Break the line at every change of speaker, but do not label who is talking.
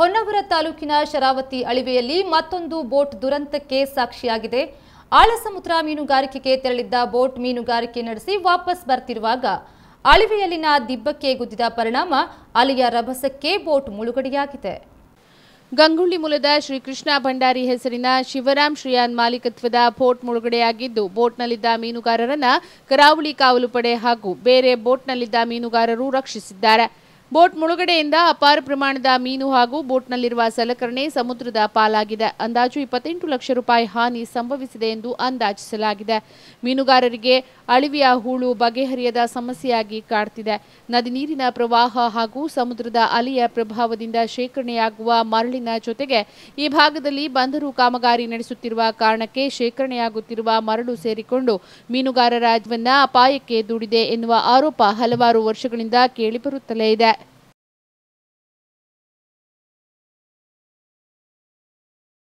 ಹೊನ್ನವರ ತಾಲೂಕಿನ ಶರಾವತಿ ಅಳಿವೆಯಲ್ಲಿ ಮತ್ತೊಂದು ಬೋಟ್ ದುರಂತಕ್ಕೆ ಸಾಕ್ಷಿಯಾಗಿದೆ ಆಳಸಮುದ್ರ ಮೀನುಗಾರಿಕೆಗೆ ತೆರಳಿದ್ದ ಬೋಟ್ ಮೀನುಗಾರಿಕೆ ನಡೆಸಿ ವಾಪಸ್ ಬರ್ತಿರುವಾಗ ಅಳಿವೆಯಲ್ಲಿನ ದಿಬ್ಬಕ್ಕೆ ಗುದ್ದಿದ ಪರಿಣಾಮ ಅಲಿಯ ರಭಸಕ್ಕೆ ಬೋಟ್ ಮುಳುಗಡೆಯಾಗಿದೆ
ಗಂಗುಳ್ಳಿ ಮೂಲದ ಶ್ರೀಕೃಷ್ಣ ಭಂಡಾರಿ ಹೆಸರಿನ ಶಿವರಾಮ್ ಶ್ರೀಯಾನ್ ಮಾಲೀಕತ್ವದ ಬೋಟ್ ಮುಳುಗಡೆಯಾಗಿದ್ದು ಬೋಟ್ನಲ್ಲಿದ್ದ ಮೀನುಗಾರರನ್ನ ಕರಾವಳಿ ಕಾವಲು ಪಡೆ ಹಾಗೂ ಬೇರೆ ಬೋಟ್ನಲ್ಲಿದ್ದ ಮೀನುಗಾರರು ರಕ್ಷಿಸಿದ್ದಾರೆ ಬೋಟ್ ಮುಳುಗಡೆಯಿಂದ ಅಪಾರ ಪ್ರಮಾಣದ ಮೀನು ಹಾಗೂ ಬೋಟ್ನಲ್ಲಿರುವ ಸಲಕರಣೆ ಸಮುದ್ರದ ಪಾಲಾಗಿದೆ ಅಂದಾಜು ಇಪ್ಪತ್ತೆಂಟು ಲಕ್ಷ ರೂಪಾಯಿ ಹಾನಿ ಸಂಭವಿಸಿದೆ ಎಂದು ಅಂದಾಜಿಸಲಾಗಿದೆ ಮೀನುಗಾರರಿಗೆ ಅಳಿವಿಯ ಹೂಳು ಬಗೆಹರಿಯದ ಸಮಸ್ಯೆಯಾಗಿ ಕಾಡ್ತಿದೆ ನದಿ ನೀರಿನ ಪ್ರವಾಹ ಹಾಗೂ ಸಮುದ್ರದ ಅಲೆಯ ಪ್ರಭಾವದಿಂದ ಶೇಖರಣೆಯಾಗುವ ಮರಳಿನ ಜೊತೆಗೆ ಈ ಭಾಗದಲ್ಲಿ ಬಂದರು ಕಾಮಗಾರಿ ನಡೆಸುತ್ತಿರುವ ಕಾರಣಕ್ಕೆ ಶೇಖರಣೆಯಾಗುತ್ತಿರುವ ಮರಳು ಸೇರಿಕೊಂಡು ಮೀನುಗಾರರ ಅಪಾಯಕ್ಕೆ ದೂಡಿದೆ ಎನ್ನುವ ಆರೋಪ ಹಲವಾರು ವರ್ಷಗಳಿಂದ ಕೇಳಿಬರುತ್ತಲೇ ಇದೆ